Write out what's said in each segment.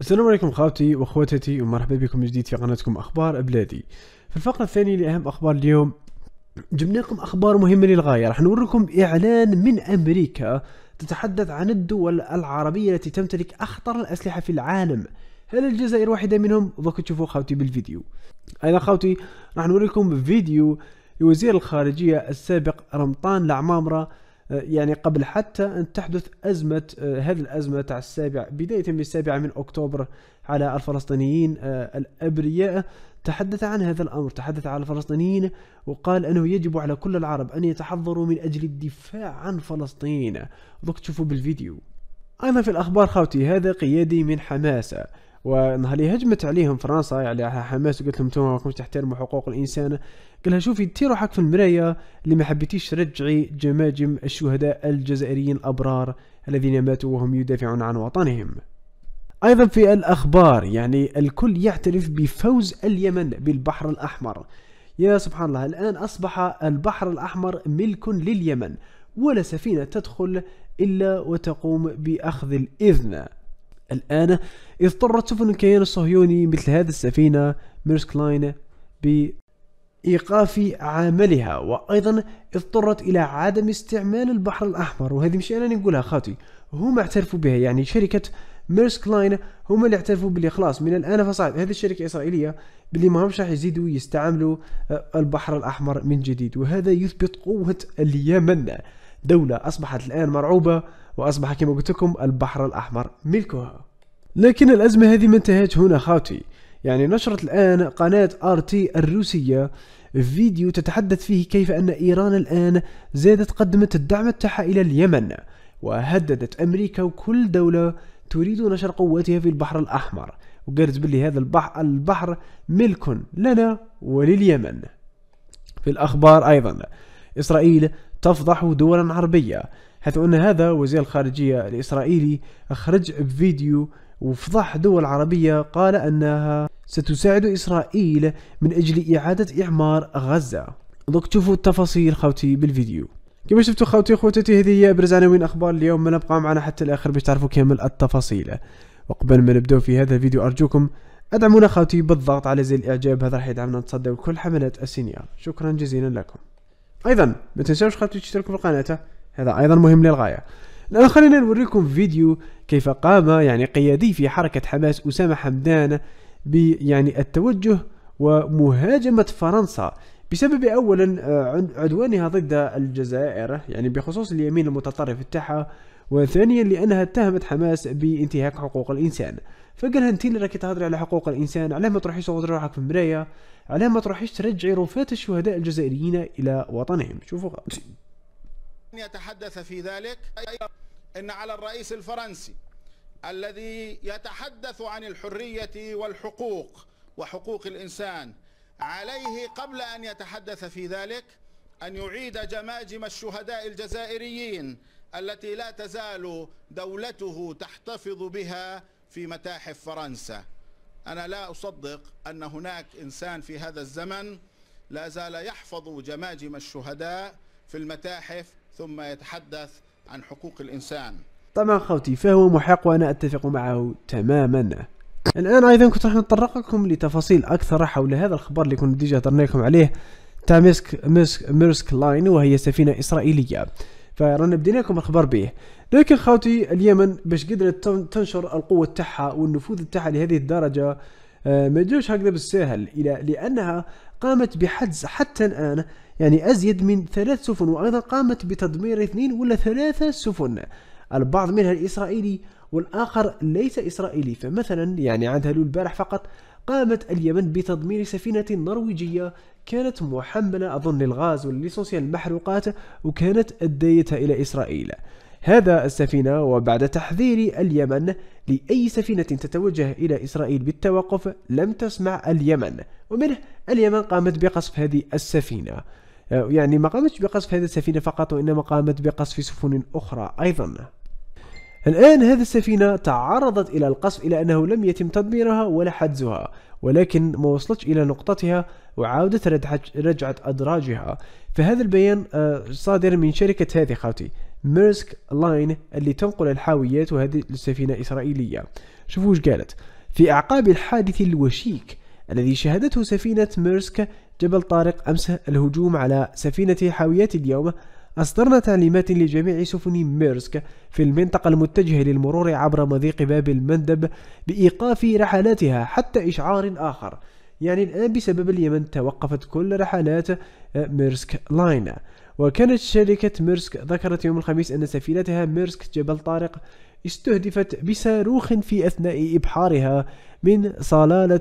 السلام عليكم خاوتي واخواتي ومرحبا بكم من جديد في قناتكم اخبار بلادي في الفقره الثانيه لاهم اخبار اليوم جبناكم اخبار مهمه للغايه راح نوريكم اعلان من امريكا تتحدث عن الدول العربيه التي تمتلك اخطر الاسلحه في العالم هل الجزائر واحده منهم دوك تشوفوا خاوتي بالفيديو ايضا خاوتي راح نوريكم فيديو لوزير الخارجيه السابق رمطان العمامره آه، يعني قبل حتى أن تحدث أزمة آه، هذه الأزمة تاع السابع بداية من السابع من أكتوبر على الفلسطينيين آه، الأبرياء تحدث عن هذا الأمر تحدث على الفلسطينيين وقال أنه يجب على كل العرب أن يتحضروا من أجل الدفاع عن فلسطين دوك تشوفوا بالفيديو أيضا في الأخبار خاوتي هذا قيادي من حماسه ونهار اللي هجمت عليهم فرنسا يعني على حماس وقالت لهم انتم راكمش تحترموا حقوق الانسان قال لها شوفي انت روحك في المرايه اللي ما حبيتيش ترجعي جماجم الشهداء الجزائريين الابرار الذين ماتوا وهم يدافعون عن وطنهم ايضا في الاخبار يعني الكل يعترف بفوز اليمن بالبحر الاحمر يا سبحان الله الان اصبح البحر الاحمر ملك لليمن ولا سفينه تدخل الا وتقوم باخذ الاذن الآن اضطرت سفن الكيان الصهيوني مثل هذه السفينة ميرسك لاين بإيقاف عملها وأيضا اضطرت إلى عدم استعمال البحر الأحمر وهذه مش أنا نقولها خاطي هم اعترفوا بها يعني شركة ميرسك لاين هم اللي اعترفوا باللي خلاص من الآن فصعد هذه الشركة الإسرائيلية باللي ما همش راح يزيدوا يستعملوا آه، البحر الأحمر من جديد وهذا يثبت قوة اليمن دولة أصبحت الآن مرعوبة وأصبح كما قلت لكم البحر الأحمر ملكها لكن الأزمة هذه ما انتهت هنا خاوتي يعني نشرت الآن قناة آر تي الروسية فيديو تتحدث فيه كيف أن إيران الآن زادت قدمت الدعم تاعها إلى اليمن وهددت أمريكا وكل دولة تريد نشر قواتها في البحر الأحمر وقالت بلي هذا البحر, البحر ملك لنا ولليمن في الأخبار أيضا إسرائيل تفضح دولا عربية حيث أن هذا وزير الخارجية الإسرائيلي أخرج بفيديو وفضح دول عربية قال أنها ستساعد إسرائيل من أجل إعادة إعمار غزة دوك تشوفوا التفاصيل خوتي بالفيديو كما شفتوا خوتي خوتتي هذه هي ابرز عناوين اخبار اليوم ما نبقى معنا حتى الاخر باش تعرفوا كامل التفاصيل وقبل ما نبداو في هذا الفيديو ارجوكم ادعمونا خوتي بالضغط على زر الاعجاب هذا راح يدعمنا نتصدى كل حملات السينيال شكرا جزيلا لكم ايضا ما تنساوش خاطر تشتركوا في القناه هذا ايضا مهم للغايه الان خلينا نوريكم فيديو كيف قام يعني قيادي في حركه حماس اسامه حمدان يعني التوجه ومهاجمه فرنسا بسبب اولا آه، عدوانها ضد الجزائر يعني بخصوص اليمين المتطرف تاعها وثانيا لانها اتهمت حماس بانتهاك حقوق الانسان فقال انت اللي راكي تهضري على حقوق الانسان علاه ما تروحيش تغدري روحك في المرايه علاه ما تروحيش ترجعي رفات الشهداء الجزائريين الى وطنهم شوفوا يتحدث في ذلك ان على الرئيس الفرنسي الذي يتحدث عن الحريه والحقوق وحقوق الانسان عليه قبل ان يتحدث في ذلك ان يعيد جماجم الشهداء الجزائريين التي لا تزال دولته تحتفظ بها في متاحف فرنسا أنا لا أصدق أن هناك إنسان في هذا الزمن لا زال يحفظ جماجم الشهداء في المتاحف ثم يتحدث عن حقوق الإنسان طبعا خوتي فهو محق وأنا أتفق معه تماما الآن أيضا كنت راح نتطرق لكم لتفاصيل أكثر حول هذا الخبر اللي كنا ديجا درنا لكم عليه تاع ميرسك لاين وهي سفينة إسرائيلية فرانا لكم الخبر به لكن خوتي اليمن باش قدرت تنشر القوة تاعها والنفوذ تاعها لهذه الدرجة آه، ما جوش هكذا بالساهل إلى لأنها قامت بحجز حتى الآن يعني أزيد من ثلاث سفن وأيضا قامت بتدمير اثنين ولا ثلاثة سفن البعض منها الإسرائيلي والآخر ليس إسرائيلي فمثلا يعني عندها البارح فقط قامت اليمن بتدمير سفينة نرويجية كانت محملة أظن الغاز والليسونسيال المحروقات وكانت أديتها إلى إسرائيل هذا السفينة وبعد تحذير اليمن لأي سفينة تتوجه إلى إسرائيل بالتوقف لم تسمع اليمن ومنه اليمن قامت بقصف هذه السفينة آه، يعني ما قامتش بقصف هذه السفينة فقط وإنما قامت بقصف سفن أخرى أيضا الآن هذه السفينة تعرضت إلى القصف إلى أنه لم يتم تدميرها ولا حجزها ولكن ما وصلتش إلى نقطتها وعاودت رجعة أدراجها فهذا البيان آه، صادر من شركة هذه خاوتي ميرسك لاين اللي تنقل الحاويات وهذه السفينة إسرائيلية شوفوا وش قالت في أعقاب الحادث الوشيك الذي شهدته سفينة ميرسك جبل طارق أمس الهجوم على سفينة حاويات اليوم أصدرنا تعليمات لجميع سفن ميرسك في المنطقة المتجهة للمرور عبر مضيق باب المندب بإيقاف رحلاتها حتى إشعار آخر يعني الآن بسبب اليمن توقفت كل رحلات آه، ميرسك لاين وكانت شركة ميرسك ذكرت يوم الخميس أن سفينتها ميرسك جبل طارق استهدفت بصاروخ في أثناء إبحارها من صلالة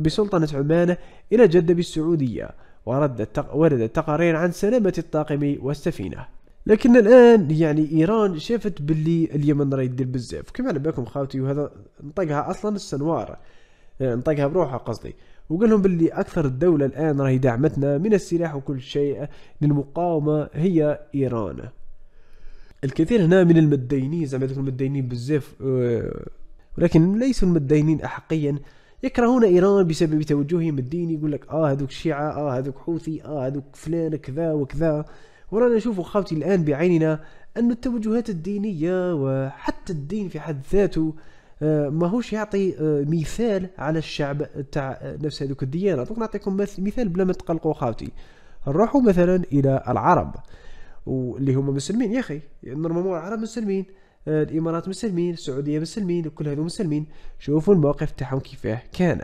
بسلطنة عمان إلى جدة بالسعودية ورد وردت تقارير عن سلامة الطاقم والسفينة لكن الان يعني ايران شافت باللي اليمن راه يدير بزاف كما على بالكم خاوتي وهذا نطقها اصلا السنوار آه، نطقها بروحها قصدي وقال لهم باللي اكثر الدوله الان راهي دعمتنا من السلاح وكل شيء للمقاومه هي ايران الكثير هنا من المتدينين زعما المتدينين بزاف آه، ولكن ليسوا المتدينين احقيا يكرهون ايران بسبب توجههم الديني يقول لك اه هذوك شيعه اه هذوك حوثي اه هذوك فلان كذا وكذا ورانا نشوف خاوتي الان بعيننا ان التوجهات الدينيه وحتى الدين في حد ذاته آه، ماهوش يعطي آه، مثال على الشعب تاع نفس هذوك الديانه دونك نعطيكم مثال بلا ما تقلقوا خاوتي نروحوا مثلا الى العرب واللي هما مسلمين يا اخي نورمالمون العرب مسلمين آه، الامارات مسلمين السعوديه مسلمين وكل هذو مسلمين شوفوا الموقف تاعهم كيفاه كان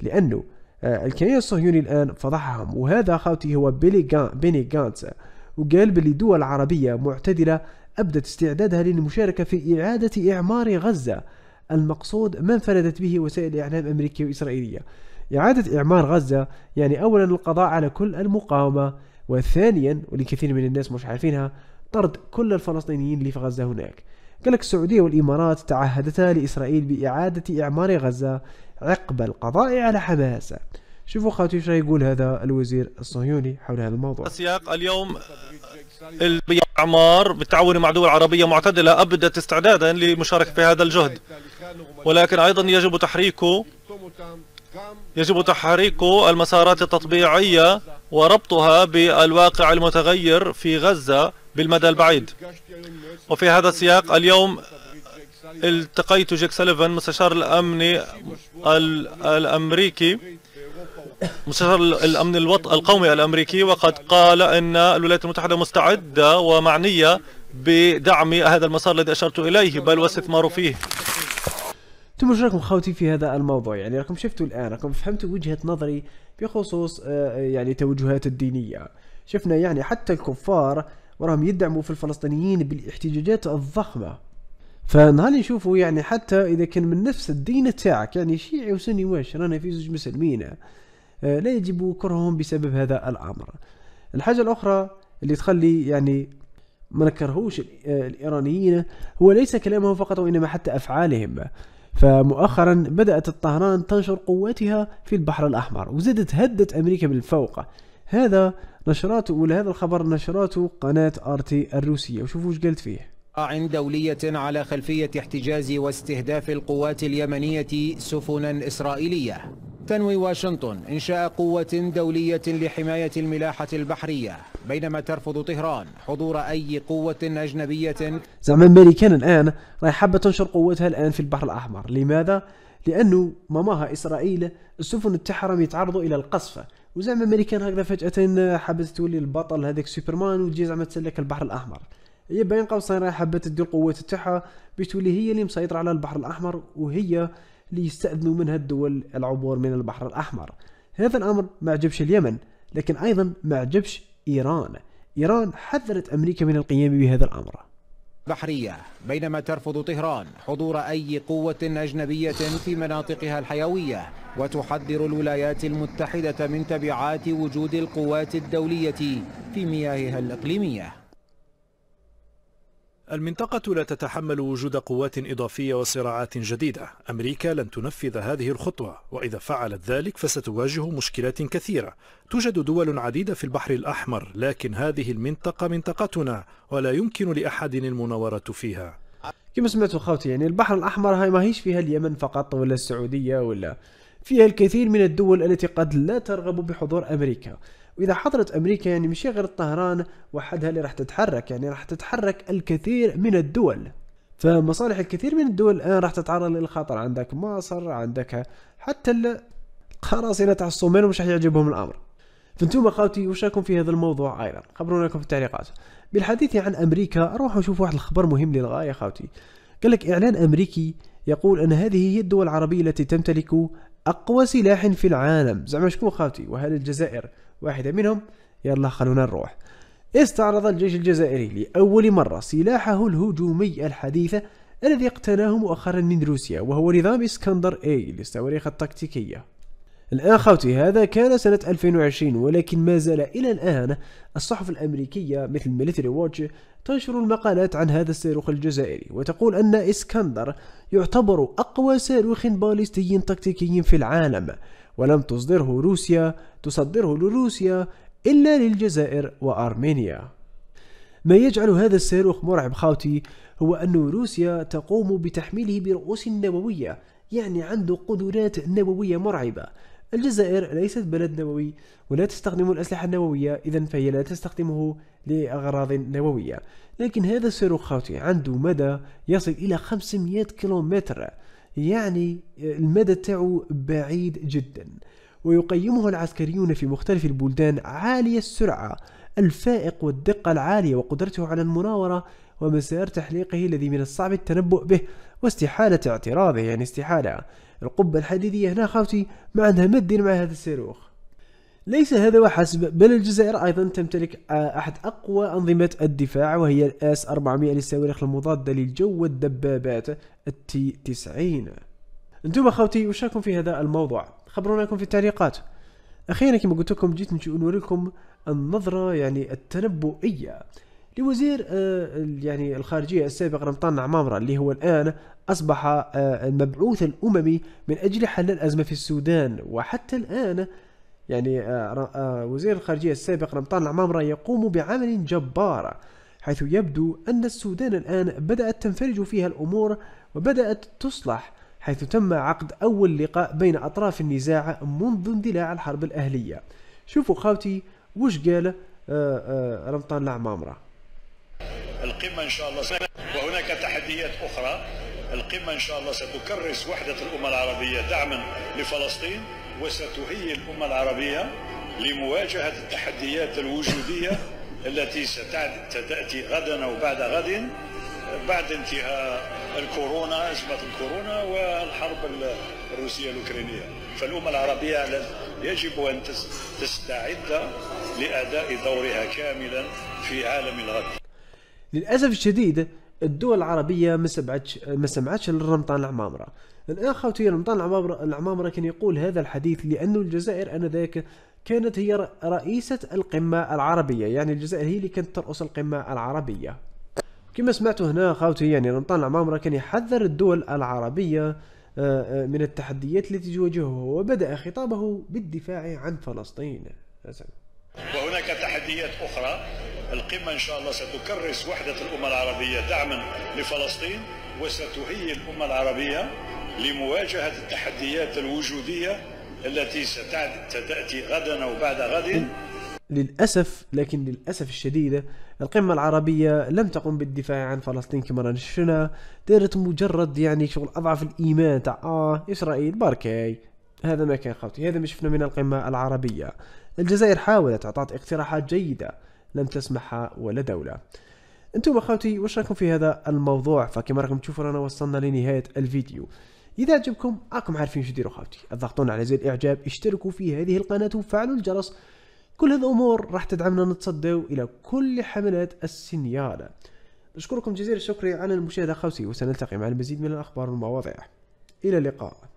لانه آه، الكيان الصهيوني الان فضحهم وهذا خاوتي هو بيلي بيني جانتس وقال بلي دول عربيه معتدله ابدت استعدادها للمشاركه في اعاده اعمار غزه المقصود ما انفردت به وسائل الاعلام الامريكيه واسرائيليه اعاده اعمار غزه يعني اولا القضاء على كل المقاومه وثانيا ولكثير من الناس مش عارفينها طرد كل الفلسطينيين اللي في غزه هناك قال لك السعودية والإمارات تعهدتا لإسرائيل بإعادة إعمار غزة عقب القضاء على حماس شوفوا خاوتي ايش يقول هذا الوزير الصهيوني حول هذا الموضوع السياق اليوم الاعمار بالتعاون مع دول عربيه معتدله ابدت استعدادا لمشاركه في هذا الجهد ولكن ايضا يجب تحريكه يجب تحريك المسارات التطبيعيه وربطها بالواقع المتغير في غزه بالمدى البعيد وفي هذا السياق اليوم التقيت جيك سليفان مستشار الأمن الأمريكي مستشار الأمن الوط... القومي الأمريكي وقد قال أن الولايات المتحدة مستعدة ومعنية بدعم هذا المسار الذي أشرت إليه بل واستثمار فيه انتم ايش رايكم خوتي في هذا الموضوع يعني راكم شفتوا الان راكم فهمتوا وجهه نظري بخصوص آه، يعني توجهات الدينيه شفنا يعني حتى الكفار وراهم يدعموا في الفلسطينيين بالاحتجاجات الضخمه فنهار نشوفوا يعني حتى اذا كان من نفس الدين تاعك يعني شيعي وسني واش رانا في زوج مسلمين آه، لا يجب كرههم بسبب هذا الامر الحاجه الاخرى اللي تخلي يعني ما نكرهوش آه، الايرانيين هو ليس كلامهم فقط وانما حتى افعالهم فمؤخرا بدأت طهران تنشر قواتها في البحر الأحمر وزادت هدت أمريكا من الفوق هذا نشراته ولهذا الخبر نشراته قناة ارتي الروسية وشوفوا ايش قالت فيه عن دولية على خلفية احتجاز واستهداف القوات اليمنية سفنا إسرائيلية تنوي واشنطن إنشاء قوة دولية لحماية الملاحة البحرية بينما ترفض طهران حضور أي قوة أجنبية زعما أمريكان الآن راهي حابة تنشر قوتها الآن في البحر الأحمر لماذا؟ لأنه ماماها إسرائيل السفن تاعها يتعرضوا إلى القصف وزعما امريكان هكذا فجاه حبت تولي البطل هذاك سوبرمان وتجي زعما تسلك البحر الاحمر هي بين قوسين راهي حبت تدي القوات تاعها باش تولي هي اللي مسيطره على البحر الاحمر وهي اللي يستاذنوا منها الدول العبور من البحر الاحمر هذا الامر ما عجبش اليمن لكن ايضا ما عجبش ايران ايران حذرت امريكا من القيام بهذا الامر بحرية بينما ترفض طهران حضور أي قوة أجنبية في مناطقها الحيوية وتحذر الولايات المتحدة من تبعات وجود القوات الدولية في مياهها الإقليمية المنطقة لا تتحمل وجود قوات إضافية وصراعات جديدة أمريكا لن تنفذ هذه الخطوة وإذا فعلت ذلك فستواجه مشكلات كثيرة توجد دول عديدة في البحر الأحمر لكن هذه المنطقة منطقتنا ولا يمكن لأحد المناورة فيها كما سمعتوا خوتي يعني البحر الأحمر هاي ماهيش فيها اليمن فقط ولا السعودية ولا فيها الكثير من الدول التي قد لا ترغب بحضور أمريكا وإذا حضرت أمريكا يعني مش غير طهران وحدها اللي راح تتحرك يعني راح تتحرك الكثير من الدول فمصالح الكثير من الدول الآن راح تتعرض للخطر عندك مصر عندك حتى القراصنة تاع الصومال مش راح يعجبهم الأمر فانتم اخوتي وش رايكم في هذا الموضوع ايضا خبرونا لكم في التعليقات بالحديث عن امريكا روحوا شوفوا واحد الخبر مهم للغايه اخوتي قال لك اعلان امريكي يقول ان هذه هي الدول العربيه التي تمتلك اقوى سلاح في العالم زعما شكون خاوتي وهل الجزائر واحده منهم يلا خلونا نروح استعرض الجيش الجزائري لاول مره سلاحه الهجومي الحديث الذي اقتناه مؤخرا من روسيا وهو نظام اسكندر اي للصواريخ التكتيكيه الآن خوتي هذا كان سنة 2020 ولكن ما زال إلى الآن الصحف الأمريكية مثل ميليتري ووتش تنشر المقالات عن هذا الصاروخ الجزائري وتقول أن إسكندر يعتبر أقوى صاروخ باليستي تكتيكي في العالم ولم تصدره روسيا تصدره لروسيا إلا للجزائر وأرمينيا ما يجعل هذا الصاروخ مرعب خاوتي هو أن روسيا تقوم بتحميله برؤوس نووية يعني عنده قدرات نووية مرعبة الجزائر ليست بلد نووي ولا تستخدم الأسلحة النووية إذا فهي لا تستخدمه لأغراض نووية لكن هذا الصاروخ خاوتي عنده مدى يصل إلى 500 كيلومتر يعني المدى تاعو بعيد جدا ويقيمه العسكريون في مختلف البلدان عالي السرعة الفائق والدقة العالية وقدرته على المناورة ومسار تحليقه الذي من الصعب التنبؤ به واستحالة اعتراضه يعني استحالة القبة الحديدية هنا خاوتي ما عندها ما مع هذا الصاروخ ليس هذا وحسب بل الجزائر أيضا تمتلك أحد أقوى أنظمة الدفاع وهي الآس 400 للصواريخ المضادة للجو والدبابات التي 90 انتم أخوتي وش رايكم في هذا الموضوع خبروناكم في التعليقات أخيرا كما قلت لكم جيت نوريكم النظرة يعني التنبؤية لوزير آه، يعني الخارجية السابق رمطان عمامرة اللي هو الآن أصبح آه، المبعوث الأممي من أجل حل الأزمة في السودان وحتى الآن يعني آه، وزير الخارجية السابق رمطان العمامرة يقوم بعمل جبار حيث يبدو أن السودان الآن بدأت تنفرج فيها الأمور وبدأت تصلح حيث تم عقد أول لقاء بين أطراف النزاع منذ اندلاع الحرب الأهلية شوفوا خاوتي وش قال رمطان العمامرة القمة إن شاء الله وهناك تحديات أخرى القمة إن شاء الله ستكرس وحدة الأمة العربية دعما لفلسطين وستهيئ الأمة العربية لمواجهة التحديات الوجودية التي ستأتي غدا أو بعد غد بعد انتهاء الكورونا أزمة الكورونا والحرب الروسية الأوكرانية فالأمة العربية يجب أن تستعد لأداء دورها كاملا في عالم الغد للاسف الشديد الدول العربيه ما سمعتش ما سمعتش لرمطان العمامره الان خوتي رمضان العمامره العمامره كان يقول هذا الحديث لانه الجزائر انذاك كانت هي رئيسه القمه العربيه يعني الجزائر هي اللي كانت ترأس القمه العربيه كما سمعتوا هنا خاوتي يعني رمضان العمامره كان يحذر الدول العربيه آه، آه، من التحديات التي تواجهها وبدأ خطابه بالدفاع عن فلسطين وهناك تحديات أخرى القمة إن شاء الله ستكرس وحدة الأمة العربية دعما لفلسطين وستهيئ الأمة العربية لمواجهة التحديات الوجودية التي ستأتي غدا وبعد غد للأسف لكن للأسف الشديد القمة العربية لم تقم بالدفاع عن فلسطين كما شفنا دارت مجرد يعني شغل أضعف الإيمان تاع آه إسرائيل باركاي هذا ما كان خاوتي هذا ما شفنا من القمة العربية الجزائر حاولت أعطت اقتراحات جيدة لم تسمحها ولا دولة انتم اخوتي واش رايكم في هذا الموضوع فكما راكم تشوفوا رانا وصلنا لنهايه الفيديو اذا عجبكم راكم عارفين شو ديروا اخوتي اضغطون على زر الاعجاب اشتركوا في هذه القناه وفعلوا الجرس كل هذه الامور راح تدعمنا نتصدوا الى كل حملات السنياله اشكركم جزيل الشكر على المشاهده اخوتي وسنلتقي مع المزيد من الاخبار والمواضيع الى اللقاء